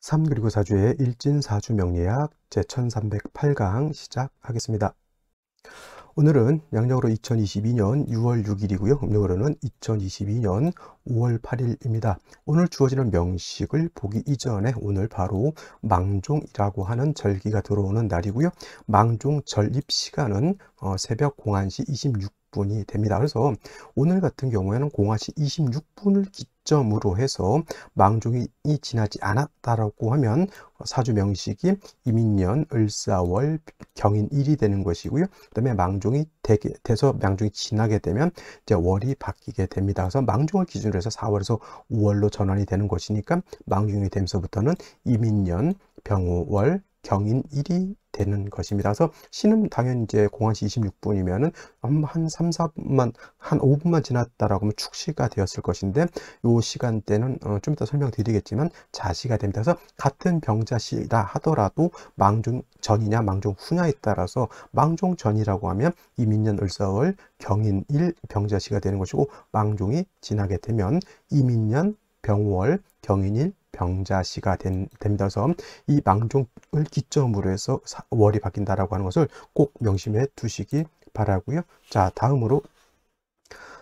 3 그리고 4주의 일진사주 명리학 제1308강 시작하겠습니다. 오늘은 양력으로 2022년 6월 6일이고요. 음력으로는 2022년 5월 8일입니다. 오늘 주어지는 명식을 보기 이전에 오늘 바로 망종이라고 하는 절기가 들어오는 날이고요. 망종 전립 시간은 어, 새벽 공안시 분이 됩니다. 그래서 오늘 같은 경우에는 공 0시 26분을 기점으로 해서 망종이 지나지 않았다라고 하면 사주 명식이 이민년 을사월 경인 일이 되는 것이고요. 그다음에 망종이 되게 돼서 망종이 지나게 되면 이제 월이 바뀌게 됩니다. 그래서 망종을 기준으로 해서 4월에서 5월로 전환이 되는 것이니까 망종이 되면서부터는 이민년 병호월 경인 1이 되는 것입니다서 그래신는 당연히 이제 공항시 26분이면은 음, 한 3, 4분만, 한 5분만 지났다라고 하면 축시가 되었을 것인데 요 시간대는 어, 좀 이따 설명드리겠지만 자시가 됩니다. 그래서 같은 병자시라 하더라도 망종 전이냐 망종 후냐에 따라서 망종 전이라고 하면 이민년 을사월 경인 1 병자시가 되는 것이고 망종이 지나게 되면 이민년 병월 경인 1 병자씨가 된, 됩니다. 그래서 이 망종을 기점으로 해서 월이 바뀐다라고 하는 것을 꼭 명심해 두시기 바라고요. 자, 다음으로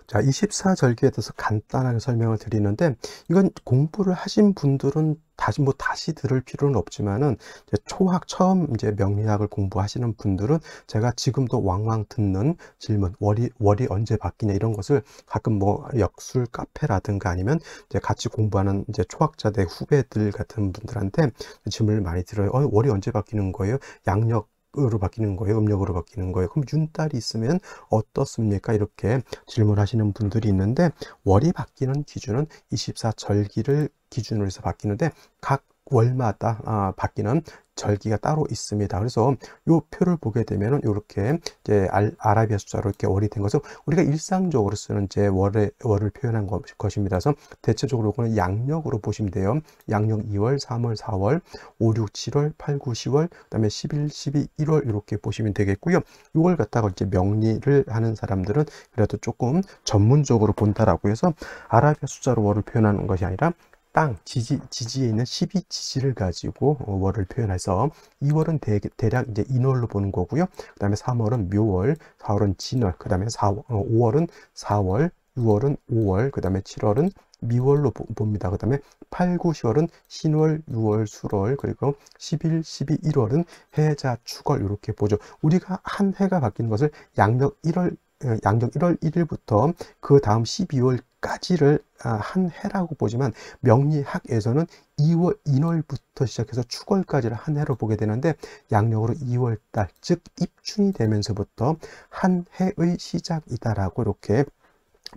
자, 24절기에 대해서 간단하게 설명을 드리는데 이건 공부를 하신 분들은 다시 뭐 다시 들을 필요는 없지만은 이제 초학 처음 이제 명리학을 공부하시는 분들은 제가 지금도 왕왕 듣는 질문 월이 월이 언제 바뀌냐 이런 것을 가끔 뭐 역술 카페라든가 아니면 이제 같이 공부하는 이제 초학자대 후배들 같은 분들한테 질문을 많이 들어요. 어, 월이 언제 바뀌는 거예요? 양력 으로 바뀌는 거예요 음력으로 바뀌는 거예요 그럼 윤달이 있으면 어떻습니까 이렇게 질문하시는 분들이 있는데 월이 바뀌는 기준은 24절기를 기준으로 해서 바뀌는데 각 월마다 아, 바뀌는 절기가 따로 있습니다. 그래서 이 표를 보게 되면은 이렇게 이제 알, 아라비아 숫자로 이렇게 월이 된 것은 우리가 일상적으로 쓰는 이제 월의 월을 표현한 것, 것입니다. 그래서 대체적으로 이거는 양력으로 보시면 돼요. 양력 2월, 3월, 4월, 5, 6, 7월, 8, 9, 10월, 그다음에 11, 12, 1월 이렇게 보시면 되겠고요. 이걸 갖다가 이제 명리를 하는 사람들은 그래도 조금 전문적으로 본다라고 해서 아라비아 숫자로 월을 표현하는 것이 아니라 땅, 지지, 지지에 있는 12지지를 가지고 어, 월을 표현해서 2월은 대, 략 이제 인월로 보는 거고요. 그 다음에 3월은 묘월, 4월은 진월, 그 다음에 4월, 5월은 어, 4월, 6월은 5월, 그 다음에 7월은 미월로 봅니다. 그 다음에 8, 9, 10월은 신월, 6월, 수월, 그리고 11, 12, 1월은 해자, 축월 이렇게 보죠. 우리가 한 해가 바뀌는 것을 양력 1월 어, 양력 1월 1일부터 그 다음 12월까지를 아, 한 해라고 보지만 명리학에서는 2월 1월부터 시작해서 축월까지를한 해로 보게 되는데 양력으로 2월달 즉 입춘이 되면서부터 한 해의 시작이다라고 이렇게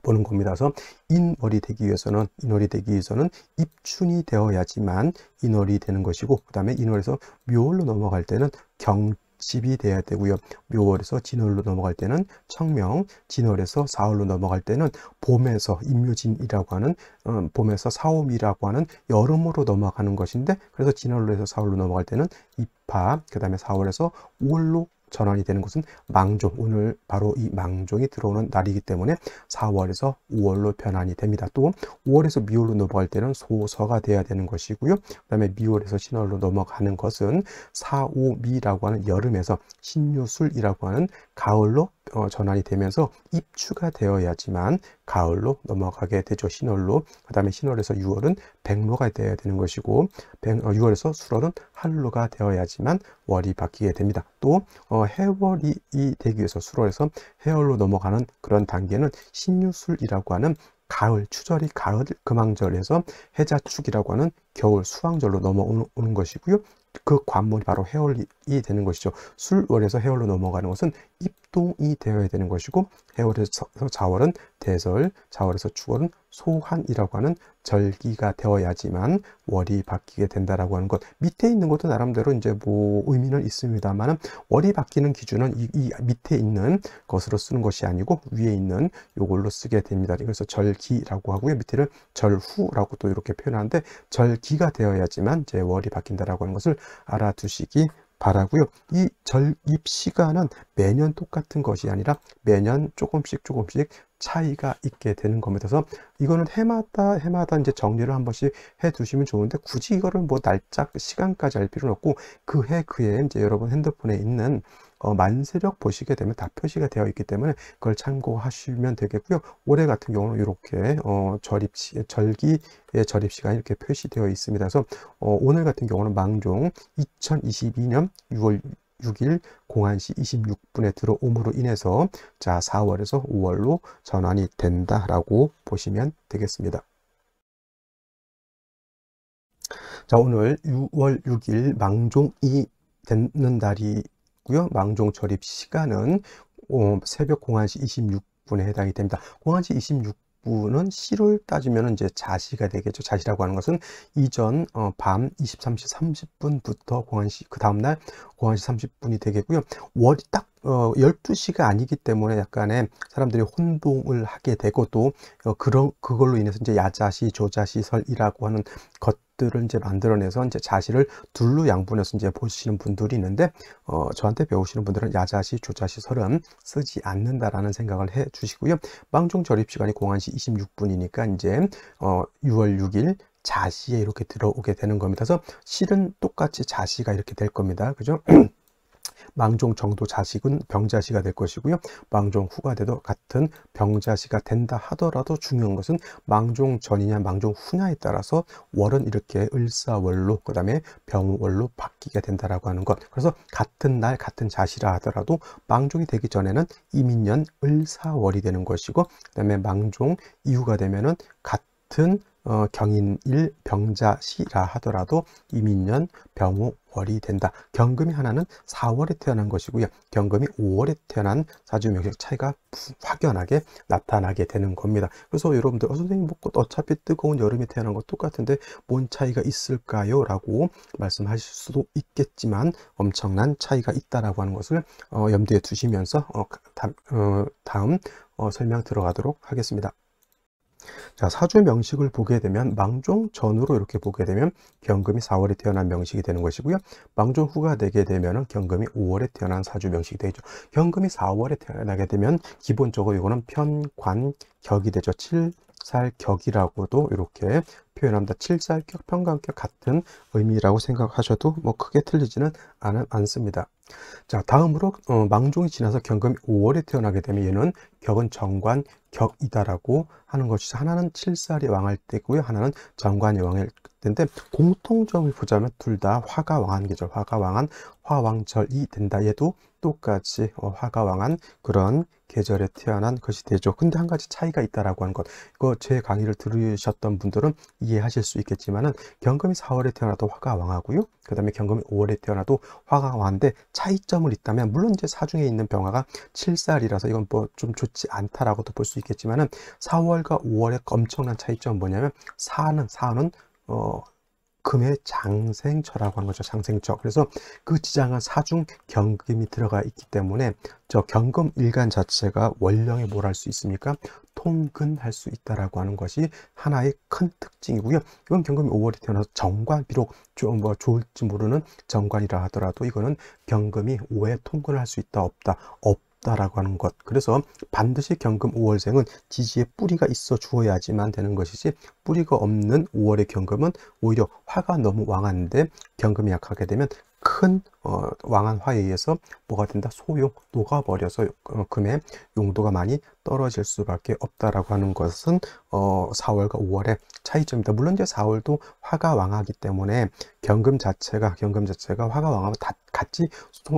보는 겁니다. 그래서 인월이 되기 위해서는 인월이 되기 위해서는 입춘이 되어야지만 인월이 되는 것이고 그 다음에 인월에서 묘월로 넘어갈 때는 경 집이 돼야 되고요. 묘월에서 진월로 넘어갈 때는 청명, 진월에서 사월로 넘어갈 때는 봄에서 임묘진이라고 하는 음, 봄에서 사오미라고 하는 여름으로 넘어가는 것인데 그래서 진월로 해서 사월로 넘어갈 때는 입파, 그 다음에 사월에서 5월로 전환이 되는 것은 망종 오늘 바로 이 망종이 들어오는 날이기 때문에 4월에서 5월로 변환이 됩니다. 또 5월에서 미월로 넘어갈 때는 소서가 돼야 되는 것이고요. 그 다음에 미월에서 신월로 넘어가는 것은 4, 5, 미라고 하는 여름에서 신유술이라고 하는 가을로 어, 전환이 되면서 입추가 되어야지만 가을로 넘어가게 되죠. 신월로. 그 다음에 신월에서 6월은 백로가 되어야 되는 것이고 6월에서 어, 수월은 한로가 되어야지만 월이 바뀌게 됩니다. 또 어, 해월이 되기 위해서 수월에서 해월로 넘어가는 그런 단계는 신유술이라고 하는 가을 추절이 가을 금왕절에서 해자축이라고 하는 겨울 수왕절로 넘어오는 것이고요. 그 관문이 바로 해월이 되는 것이죠. 술월에서 해월로 넘어가는 것은 입동이 되어야 되는 것이고 해월에서 자월은 대설, 자월에서 추월은 소환이라고 하는 절기가 되어야지만 월이 바뀌게 된다라고 하는 것 밑에 있는 것도 나름대로 이제 뭐 의미는 있습니다만 월이 바뀌는 기준은 이, 이, 밑에 있는 것으로 쓰는 것이 아니고 위에 있는 요걸로 쓰게 됩니다 그래서 절기라고 하고요 밑에를 절후라고 또 이렇게 표현하는데 절기가 되어야지만 이제 월이 바뀐다라고 하는 것을 알아두시기 바라고요. 이 절입 시간은 매년 똑같은 것이 아니라 매년 조금씩 조금씩 차이가 있게 되는 겁니다. 그래서 이거는 해마다 해마다 이제 정리를 한 번씩 해 두시면 좋은데 굳이 이거를 뭐 날짜 시간까지 알 필요는 없고 그 해 그해 이제 여러분 핸드폰에 있는 어, 만세력 보시게 되면 다 표시가 되어 있기 때문에 그걸 참고하시면 되겠고요. 올해 같은 경우는 이렇게 어, 절입 시, 절기의 절입 시간이 이렇게 표시되어 있습니다. 그래서 어, 오늘 같은 경우는 망종 2022년 6월 6일 공안시 26분에 들어옴으로 인해서 자 4월에서 5월로 전환이 된다라고 보시면 되겠습니다. 자 오늘 6월 6일 망종이 되는 날이고요. 망종 절입 시간은 어, 새벽 공안시 26분에 해당이 됩니다. 공안시 26분 우는 C를 따지면 이제 자시가 되겠죠. 자시라고 하는 것은 이전 어, 밤 23시 30분부터 공한시 그 다음날 공한시 30분이 되겠고요. 월, 딱 어, 12시가 아니기 때문에 약간의 사람들이 혼동을 하게 되고 또 어, 그런 그걸로 인해서 이제 야자시, 조자시, 설이라고 하는 것들을 이제 만들어내서 이제 자시를 둘로 양분해서 이제 보시는 분들이 있는데 어, 저한테 배우시는 분들은 야자시, 조자시, 설은 쓰지 않는다라는 생각을 해 주시고요. 망종 절입 시간이 공한시 26분이니까 이제 어, 6월 6일 자시에 이렇게 들어오게 되는 겁니다. 그래서 실은 똑같이 자시가 이렇게 될 겁니다. 그죠? 망종 정도 자식은 병자시가 될 것이고요. 망종 후가 돼도 같은 병자시가 된다 하더라도 중요한 것은 망종 전이냐 망종 후냐에 따라서 월은 이렇게 을사월로 그 다음에 병월로 바뀌게 된다라고 하는 것. 그래서 같은 날 같은 자시라 하더라도 망종이 되기 전에는 이민년 을사월이 되는 것이고 그 다음에 망종 이후가 되면은 같은 어, 경인일 병자시라 하더라도 이민년 병호월이 된다. 경금이 하나는 4월에 태어난 것이고요. 경금이 5월에 태어난 사주명식 차이가 확연하게 나타나게 되는 겁니다. 그래서 여러분들 어, 선생님 뭐 어차피 뜨거운 여름에 태어난 것 똑같은데 뭔 차이가 있을까요? 라고 말씀하실 수도 있겠지만 엄청난 차이가 있다라고 하는 것을 어, 염두에 두시면서 어, 다, 어, 다음 어, 설명 들어가도록 하겠습니다. 자, 사주 명식을 보게 되면 망종 전으로 이렇게 보게 되면 경금이 4월에 태어난 명식이 되는 것이고요. 망종 후가 되게 되면 경금이 5월에 태어난 사주 명식이 되죠. 경금이 4월에 태어나게 되면 기본적으로 이거는 편관 격이 되죠. 7살 격이라고도 이렇게 표현합니다. 칠자격, 평강격 같은 의미라고 생각하셔도 뭐 크게 틀리지는 않, 않습니다. 자 다음으로 어, 망종이 지나서 경금이 5월에 태어나게 되면 얘는 격은 정관 격이다라고 하는 것이 하나는 칠살이 왕할 때고요 하나는 정관이 왕할 때인데 공통점을 보자면 둘 다 화가 왕한 계절 화가 왕한 화왕절이 된다 얘도 똑같이 어, 화가 왕한 그런 계절에 태어난 것이 되죠 근데 한 가지 차이가 있다라고 한것 이거 제 강의를 들으셨던 분들은 이 이해하실 수 있겠지만은 경금이 4월에 태어나도 화가 왕하고요. 그 다음에 경금이 5월에 태어나도 화가 왕인데 차이점을 있다면 물론 이제 사중에 있는 병화가 7살이라서 이건 뭐 좀 좋지 않다라고도 볼 수 있겠지만은 4월과 5월의 엄청난 차이점은 뭐냐면 사는 사는 어 금의 장생처라고 한 거죠. 장생처. 그래서 그 지장한 사중 경금이 들어가 있기 때문에 저 경금 일간 자체가 원령에 뭘 할 수 있습니까? 통근할 수 있다라고 하는 것이 하나의 큰 특징이고요. 이건 경금이 5월에 태어나서 정관 비록 좀뭐 좋을지 모르는 정관이라 하더라도 이거는 경금이 5에 통근할 수 있다 없다 없 다라고 하는 것 그래서 반드시 경금 5월생은 지지에 뿌리가 있어 주어야지만 되는 것이지 뿌리가 없는 5월의 경금은 오히려 화가 너무 왕한데 경금이 약하게 되면 큰 어, 왕한화에 의해서 뭐가 된다? 소용, 녹아버려서 어, 금의 용도가 많이 떨어질 수밖에 없다라고 하는 것은 어, 4월과 5월의 차이점이다. 물론 이제 4월도 화가 왕하기 때문에 경금 자체가 경금 자체가 화가 왕하면 다 같이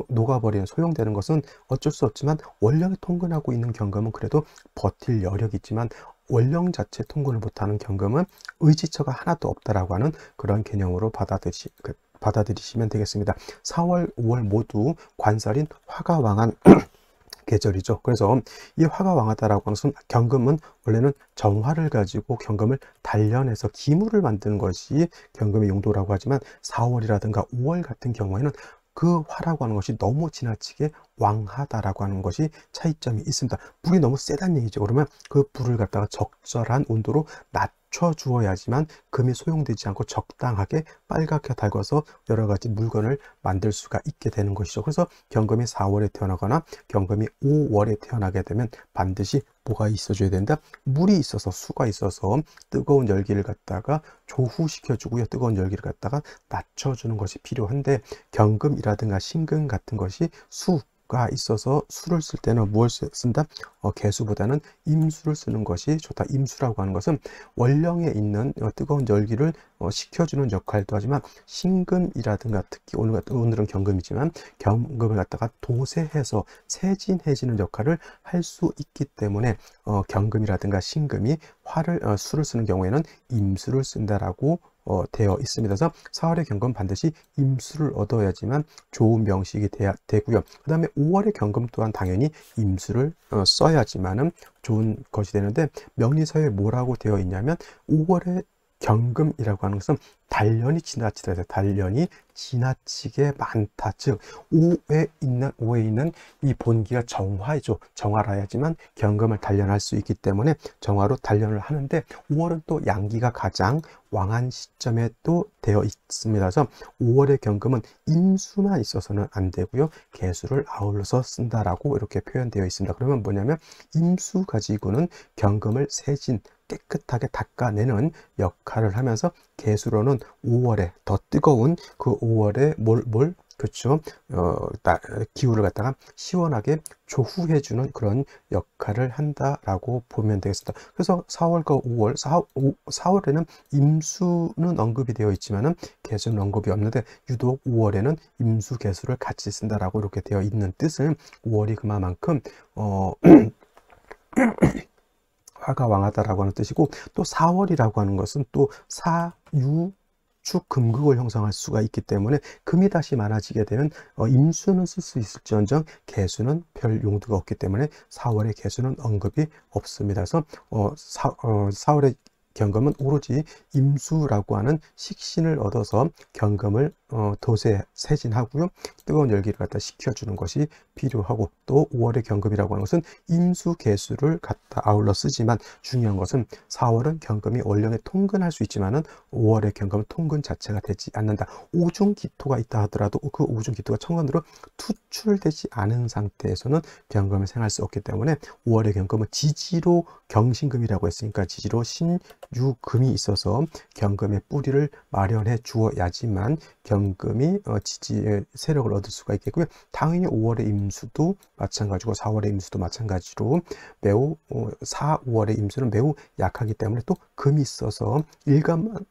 녹아버리는 소용되는 것은 어쩔 수 없지만 원령이 통근하고 있는 경금은 그래도 버틸 여력이 있지만 원령 자체 통근을 못하는 경금은 의지처가 하나도 없다라고 하는 그런 개념으로 받아들이 그 받아들이시면 되겠습니다. 4월, 5월 모두 관살인 화가왕한 계절이죠. 그래서 이 화가 왕하다라고 하는 것은 경금은 원래는 정화를 가지고 경금을 단련해서 기물을 만드는 것이 경금의 용도라고 하지만 4월이라든가 5월 같은 경우에는 그 화라고 하는 것이 너무 지나치게 왕하다라고 하는 것이 차이점이 있습니다. 불이 너무 세단 얘기죠. 그러면 그 불을 갖다가 적절한 온도로 낮 쳐주어야지만 금이 소용되지 않고 적당하게 빨갛게 달궈서 여러 가지 물건을 만들 수가 있게 되는 것이죠. 그래서 경금이 4월에 태어나거나 경금이 5월에 태어나게 되면 반드시 뭐가 있어줘야 된다? 물이 있어서 수가 있어서 뜨거운 열기를 갖다가 조후시켜주고요. 뜨거운 열기를 갖다가 낮춰주는 것이 필요한데 경금이라든가 신금 같은 것이 수, 가 있어서 수를 쓸 때는 무엇 쓴다? 어, 개수보다는 임수를 쓰는 것이 좋다. 임수라고 하는 것은 원령에 있는 어, 뜨거운 열기를 어, 식혀주는 역할도 하지만 신금이라든가 특히 오늘, 같은, 오늘은 경금이지만 경금을 갖다가 도세해서 세진해지는 역할을 할 수 있기 때문에 어, 경금이라든가 신금이 화를 어, 수를 쓰는 경우에는 임수를 쓴다라고 어, 되어 있습니다. 그래서 4월의 경금 반드시 임수를 얻어야지만 좋은 명식이 돼야, 되고요. 그 다음에 5월의 경금 또한 당연히 임수를 어, 써야지만은 좋은 것이 되는데 명리서에 뭐라고 되어 있냐면 5월에 경금이라고 하는 것은 단련이 지나치다 해서 단련이 지나치게 많다. 즉 오에 있는 오에 있는 이 본기가 정화이죠. 정화를 해야지만 경금을 단련할 수 있기 때문에 정화로 단련을 하는데 5월은 또 양기가 가장 왕한 시점에 또 되어 있습니다. 그래서 5월의 경금은 임수만 있어서는 안 되고요. 개수를 아울러서 쓴다라고 이렇게 표현되어 있습니다. 그러면 뭐냐면 임수 가지고는 경금을 세진 깨끗하게 닦아내는 역할을 하면서 개수로는 5월에 더 뜨거운 그 5월에 뭘, 뭘, 그렇죠. 어, 기후를 갖다가 시원하게 조후해주는 그런 역할을 한다라고 보면 되겠습니다. 그래서 4월과 5월, 4, 5, 4월에는 임수는 언급이 되어 있지만은 개수는 언급이 없는데 유독 5월에는 임수 개수를 같이 쓴다라고 이렇게 되어 있는 뜻은 5월이 그만큼 어 화가 왕하다라고 하는 뜻이고 또 사월이라고 하는 것은 또 사유 축 금극을 형성할 수가 있기 때문에 금이 다시 많아지게 되면 어, 임수는 쓸 수 있을지언정 개수는 별 용도가 없기 때문에 4월의 개수는 언급이 없습니다. 그래서 어, 사, 4월의 어, 경금은 오로지 임수라고 하는 식신을 얻어서 경금을 도세 세진하고요 뜨거운 열기를 갖다 식혀주는 것이 필요하고 또 5월의 경금이라고 하는 것은 임수 개수를 갖다 아울러 쓰지만 중요한 것은 4월은 경금이 월령에 통근할 수 있지만은 5월의 경금은 통근 자체가 되지 않는다. 오중 기토가 있다 하더라도 그 오중 기토가 청간으로 투출되지 않은 상태에서는 경금을 생할 수 없기 때문에 5월의 경금은 지지로 경신금이라고 했으니까 지지로 신유금이 있어서 경금의 뿌리를 마련해 주어야지만 경금이 어, 지지의 세력을 얻을 수가 있겠고요. 당연히 5월의 임 임수도 마찬가지고 4월의 임수도 마찬가지로 매우 4, 어, 5월의 임수는 매우 약하기 때문에 또 금이 있어서 일간만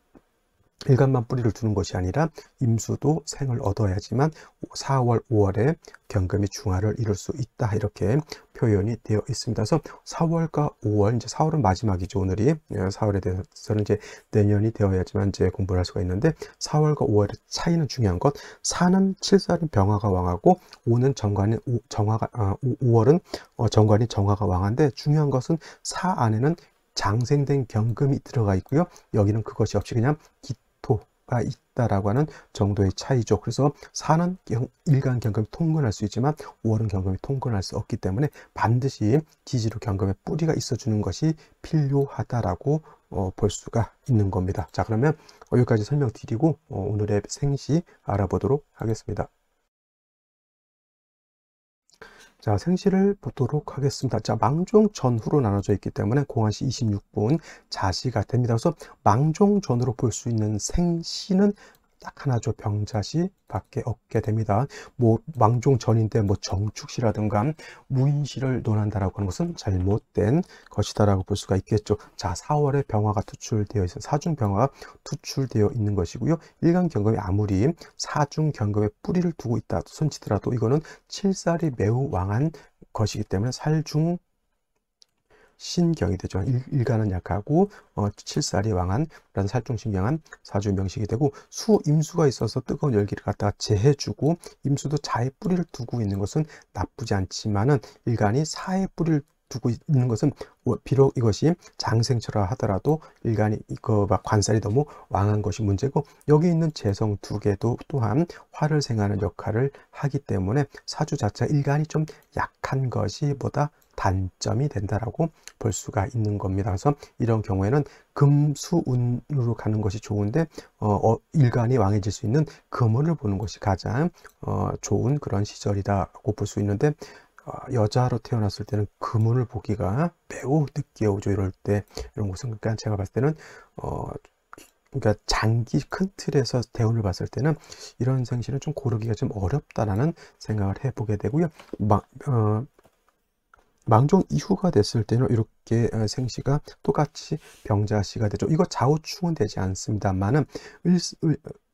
일간만 뿌리를 두는 것이 아니라 임수도 생을 얻어야지만 4월, 5월에 경금이 중화를 이룰 수 있다 이렇게 표현이 되어 있습니다. 그래서 4월과 5월 이제 4월은 마지막이죠. 오늘이 4월에 예, 대해서는 이제 내년이 되어야지만 이제 공부를 할 수가 있는데 4월과 5월의 차이는 중요한 것. 4는 7살인 병화가 왕하고 5는 정관이 정화가 아, 5월은 어, 정관이 정화가 왕한데 중요한 것은 4 안에는 장생된 경금이 들어가 있고요. 여기는 그것이 없이 그냥 기바 있다라고 하는 정도의 차이죠. 그래서 4는 일간 경금이 통근할 수 있지만 5월은 경금이 통근할 수 없기 때문에 반드시 지지로 경금의 뿌리가 있어주는 것이 필요하다라고 어, 볼 수가 있는 겁니다. 자 그러면 여기까지 설명드리고 어, 오늘의 생시 알아보도록 하겠습니다. 자, 생시를 보도록 하겠습니다. 자, 망종 전후로 나눠져 있기 때문에 공안시 26분 자시가 됩니다. 그래서 망종 전후로볼 수 있는 생시는 딱 하나죠. 병자시 밖에 없게 됩니다. 뭐 왕종 전인데 뭐 정축시라든가 무인시를 논한다라고 하는 것은 잘못된 것이다라고 볼 수가 있겠죠. 자, 4월에 병화가 투출되어 있어 사중 병화가 투출되어 있는 것이고요. 일간 경금이 아무리 사중 경금에 뿌리를 두고 있다 손치더라도 이거는 칠살이 매우 왕한 것이기 때문에 살중 신경이 되죠. 일, 간은 약하고 어, 칠살이 왕한 그런 살충신경한 사주 명식이 되고 수 임수가 있어서 뜨거운 열기를 갖다가 제해주고 임수도 자의 뿌리를 두고 있는 것은 나쁘지 않지만은 일간이 사의 뿌리를 두고 있는 것은 뭐 비록 이것이 장생처라 하더라도 일간이 그막 관살이 너무 왕한 것이 문제고 여기 있는 재성 두 개도 또한 화를 생하는 역할을 하기 때문에 사주 자체 일간이 좀 약한 것이 보다 단점이 된다라고 볼 수가 있는 겁니다. 그래서 이런 경우에는 금수운으로 가는 것이 좋은데 어, 어 일간이 왕해질 수 있는 금운을 보는 것이 가장 어, 좋은 그런 시절이라고볼 수 있는데 아, 여자로 태어났을 때는 금운을 그 보기가 매우 늦게 오죠. 이럴 때 이런 곳은 그러니까 제가 봤을 때는 어 그러니까 장기 큰 틀에서 대운을 봤을 때는 이런 생신은 좀 고르기가 좀 어렵다라는 생각을 해보게 되고요. 막 어, 망종 이후가 됐을 때는 이렇게 어, 생시가 똑같이 병자시가 되죠. 이거 좌우충은 되지 않습니다만은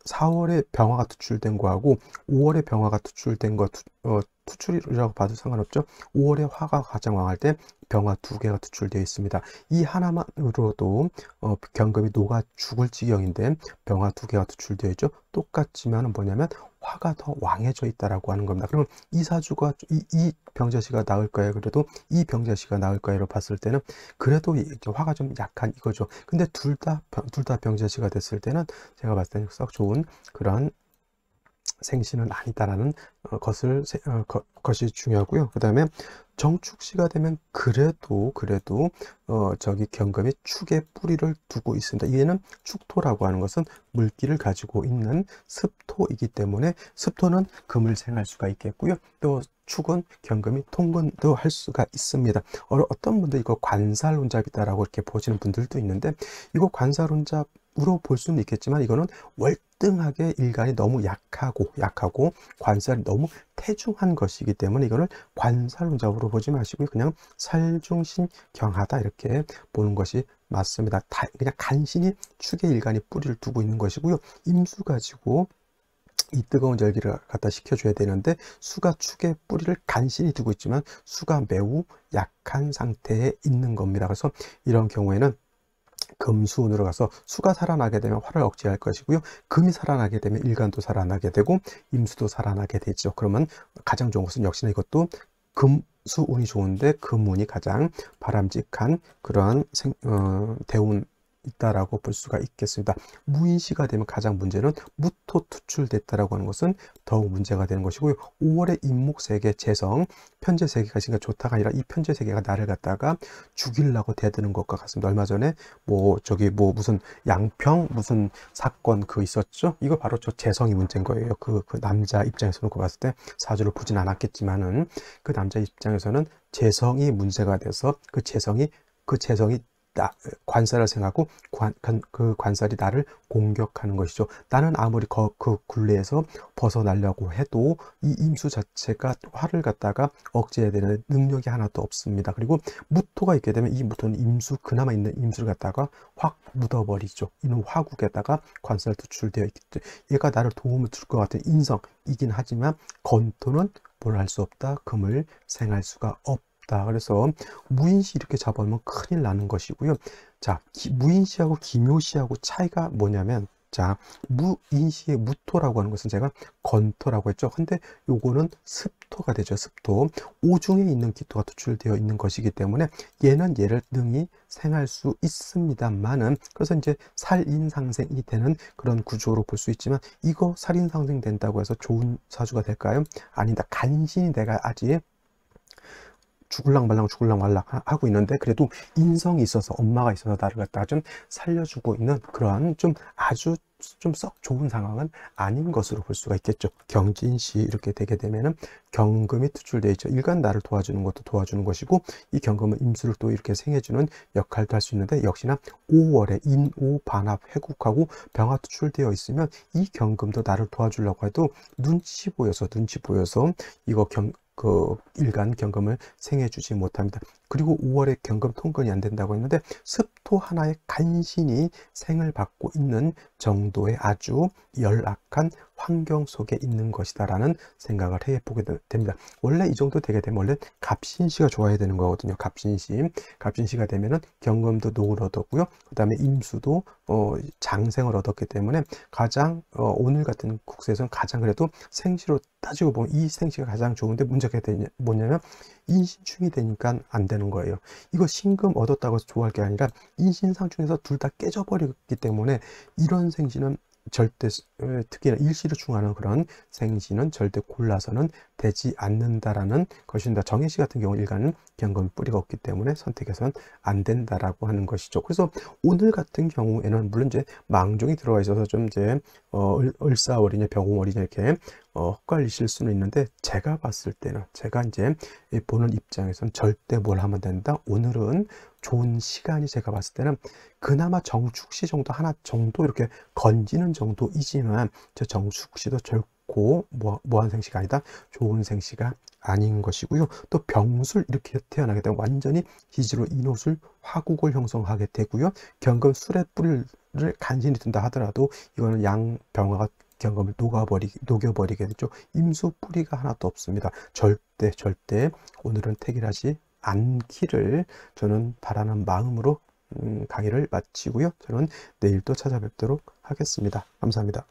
4월에 병화가 투출된 거하고 5월에 병화가 투출된 거 투, 어, 투출이라고 봐도 상관없죠. 5월에 화가 가장 왕할 때 병화 두 개가 투출되어 있습니다. 이 하나만으로도 어, 경금이 녹아 죽을 지경인데 병화 두 개가 투출되어 있죠. 똑같지만 뭐냐면 화가 더 왕해져 있다라고 하는 겁니다. 그러면 이 사주가 이, 이 병자씨가 나을예요 그래도 이 병자씨가 나을예요 봤을 때는 그래도 화가 좀 약한 이거죠. 근데 둘 다 둘 다 병자씨가 됐을 때는 제가 봤을 때는 썩 좋은 그런 생신은 아니다라는 어, 것을 어, 것이 중요하고요. 그 다음에 정축시가 되면 그래도 그래도 어, 저기 경금이 축의 뿌리를 두고 있습니다. 이에는 축토라고 하는 것은 물기를 가지고 있는 습토이기 때문에 습토는 금을 생할 수가 있겠고요. 또 축은 경금이 통근도 할 수가 있습니다. 어떤 분들 이거 관살혼잡이다라고 이렇게 보시는 분들도 있는데 이거 관살혼잡 으로볼 수는 있겠지만 이거는 월등하게 일간이 너무 약하고 약하고 관살이 너무 너무 태중한 것이기 때문에 이거를 관살론적으로 보지 마시고 그냥 살중신경하다 이렇게 보는 것이 맞습니다. 다, 그냥 간신히 축의 일간이 뿌리를 두고 있는 것이고요. 임수 가지고 이 뜨거운 절기를 갖다 식혀줘야 되는데 수가 축의 뿌리를 간신히 두고 있지만 수가 매우 약한 상태에 있는 겁니다. 그래서 이런 경우에는 금수 운으로가서 수가 살아나게 되면 화를 억제할 것이고요. 금이 살아나게 되면 일간도 살아나게 되고 임수도 살아나게 되죠. 그러면 가장 좋은 것은 역시나 이것도 금 수운이 좋은데 금운이 가장 바람직한 그러한 생, 어, 대운 있다라고 볼 수가 있겠습니다. 무인시가 되면 가장 문제는 무토 투출됐다라고 하는 것은 더욱 문제가 되는 것이고요. 5월에 임목세계 재성, 편제세계가 지금 좋다가 아니라 이편제세계가 나를 갖다가 죽일라고 대드는 것과 같습니다. 얼마 전에 뭐 저기 뭐 무슨 양평 무슨 사건 그 있었죠? 이거 바로 저 재성이 문제인 거예요. 그, 그 남자 입장에서 놓고 봤을 때 사주를 보진 않았겠지만은 그 남자 입장에서는 재성이 문제가 돼서 그 재성이 그 재성이 나, 관사를 생각하고 관, 그 관살이 나를 공격하는 것이죠. 나는 아무리 거, 그 굴레에서 벗어나려고 해도 이 임수 자체가 화를 갖다가 억제해야 되는 능력이 하나도 없습니다. 그리고 무토가 있게 되면 이 무토는 임수 그나마 있는 임수를 갖다가 확 묻어버리죠. 이는 화국에다가 관살 도출되어 있기 때문에 얘가 나를 도움을 줄 것 같은 인성이긴 하지만 건토는 뭘 할 수 없다. 금을 생할 수가 없. 없다. 그래서 무인시 이렇게 잡아놓으면 큰일 나는 것이고요. 자, 기, 무인시하고 기묘시하고 차이가 뭐냐면 자, 무인시의 무토라고 하는 것은 제가 건토라고 했죠. 근데 요거는 습토가 되죠. 습토. 오중에 있는 기토가 도출되어 있는 것이기 때문에 얘는 얘를 능히 생할 수 있습니다만은 그래서 이제 살인상생이 되는 그런 구조로 볼 수 있지만 이거 살인상생 된다고 해서 좋은 사주가 될까요? 아니다. 간신히 내가 아직 죽을랑 말랑 죽을랑 말랑 하고 있는데 그래도 인성이 있어서 엄마가 있어서 나를 갖다가 좀 살려주고 있는 그러한 좀 아주 좀 썩 좋은 상황은 아닌 것으로 볼 수가 있겠죠. 경진시 이렇게 되게 되면은 경금이 투출되어 있죠. 일간 나를 도와주는 것도 도와주는 것이고 이 경금은 임수를 또 이렇게 생해주는 역할도 할 수 있는데 역시나 5월에 인오 반합 회국하고 병화 투출되어 있으면 이 경금도 나를 도와주려고 해도 눈치 보여서 눈치 보여서 이거 경그 일간 경금을 생해 주지 못합니다. 그리고 5월에 경금 통근이 안 된다고 했는데 습토 하나에 간신히 생을 받고 있는 정도의 아주 열악한 환경 속에 있는 것이다라는 생각을 해보게 됩니다. 원래 이 정도 되게 되면 원래 갑신시가 좋아야 되는 거거든요. 갑신시. 갑신시가 되면은 경금도 노을 얻었고요. 그 다음에 임수도 어, 장생을 얻었기 때문에 가장 어, 오늘 같은 국세에서는 가장 그래도 생시로 따지고 보면 이 생시가 가장 좋은데 문제가 되냐, 뭐냐면 인신충이 되니까 안 되는 되는 거예요. 이거 신금 얻었다고 해서 좋아할 게 아니라 인신상충에서 둘 다 깨져버리기 때문에 이런 생신은 절대 특히나 일시로 충하는 그런 생신은 절대 골라서는 되지 않는다라는 것입니다. 정혜 씨 같은 경우 일간은 경금 뿌리가 없기 때문에 선택해서는 안 된다라고 하는 것이죠. 그래서 오늘 같은 경우에는 물론 이제 망종이 들어와 있어서 좀 이제 어, 을사월이냐 병호월이냐 이렇게 어, 헷갈리실 수는 있는데 제가 봤을 때는 제가 이제 보는 입장에서는 절대 뭘 하면 된다. 오늘은 좋은 시간이 제가 봤을 때는 그나마 정축시 정도 하나 정도 이렇게 건지는 정도이지만 저 정축시도 절대 고, 무한 뭐, 생씨가 아니다. 좋은 생씨가 아닌 것이고요. 또 병술 이렇게 태어나게 되면 완전히 기지로 인호술, 화국을 형성하게 되고요. 경금 술의 뿌리를 간신히 든다 하더라도 이거는 양병화가 경금을 녹아버리, 게 녹여버리게 되죠. 임수 뿌리가 하나도 없습니다. 절대 절대 오늘은 택일하지 않기를 저는 바라는 마음으로 음, 강의를 마치고요. 저는 내일또 찾아뵙도록 하겠습니다. 감사합니다.